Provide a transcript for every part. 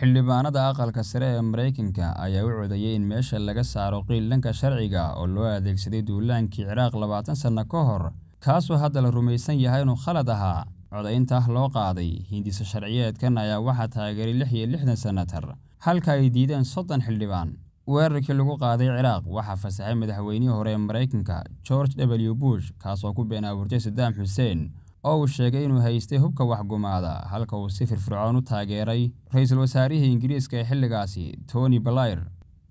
xildhibaanada aqalka sare ee maraykanka ayaa u codeeyey in meesha laga saaro qiillanka sharciga oo loo adeegsaday duulaankii ciraaq labaatan sanno ka hor kaasoo hadda la rumaysan yahay inuu khalad ahaa codaynta loo qaaday hindiso sharciyeedkan ayaa waxaa taageeray lix iyo lixdan senatar halka ay diideen soddon xildhibaan weerarkii lagu qaaday ciraaq waxaa fasaxay madaxweynihii hore ee maraykanka george w bush kaasoo ku been abuurtay sadaam xuseen oo uu sheegay inuu haystay hubka waxgumaada halka uu si firfircoon u taageeray ra-iisul wasaarihii ingiriiska ee xilligaasi tony balair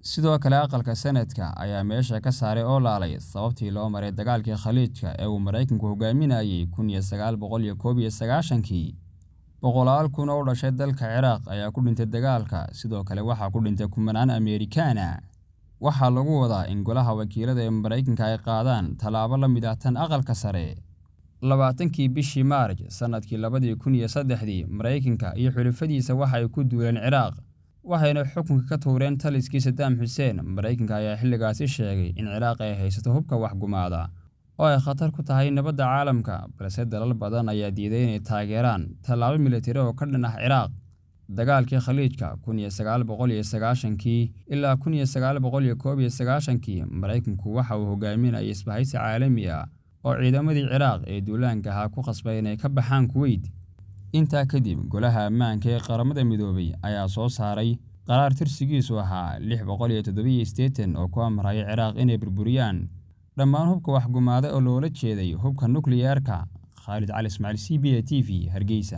sidoo kale aqalka senatka ayaa meesha ka saaray oo laalay sababtii loo maray dagaalkii khaliijka ee uu maraykanku hogaaminayey kun iyo sagaal boqol koob iyo sagaashankii boqolaal kun oo u dhashay dalka ciraaq ayaa ku dhintay dagaalka sidoo kale waxaa ku dhintay kumanaan ameerikaana waxaa lagu wadaa in golaha wakiilada ee maraykanka ay qaadaan tallaabo la mid ah tan aqalka sare labaatankii bishii maarj sannadkii labadii kun iyo saddexdii maraykanka iyo xulafadiisa waxa ay ku duuleen ciraaq waxayna xukunka ka tuureen taliskii sadaam xuseen maraykanka ayaa xilligaasi sheegay in ciraaq ay haysato hubka waxgumaada oo ay khatar ku tahay nabadda caalamka balse dalal badan ayaa diiday inay taageeraan tallaabo militari oo ka dhan ah ciraaq dagaalkii khaliijka kun iyo sagaal boqol iyo sagaashankii ilaa kun iyo sagaal boqol iyo koob iyo sagaashankii maraykanku waxa uu hogaaminayay isbahaysi caalami ah oo ciidamadii ciraaq ee duulaanka ahaa ku khasbay inay ka baxaan kuweyt intaa kadib golaha ammaanka ee qaramada midoobay ayaa soo saaray qaraar tirsigiisu ahaa lix boqol iyo toddobiyo siddeetan oo ku amraya ciraaq inay burburiyaan dhammaan hubka waxgumaada oo loola jeeday hubka nukliyeerka khaalid cali ismaaciil c b a t v hargeysa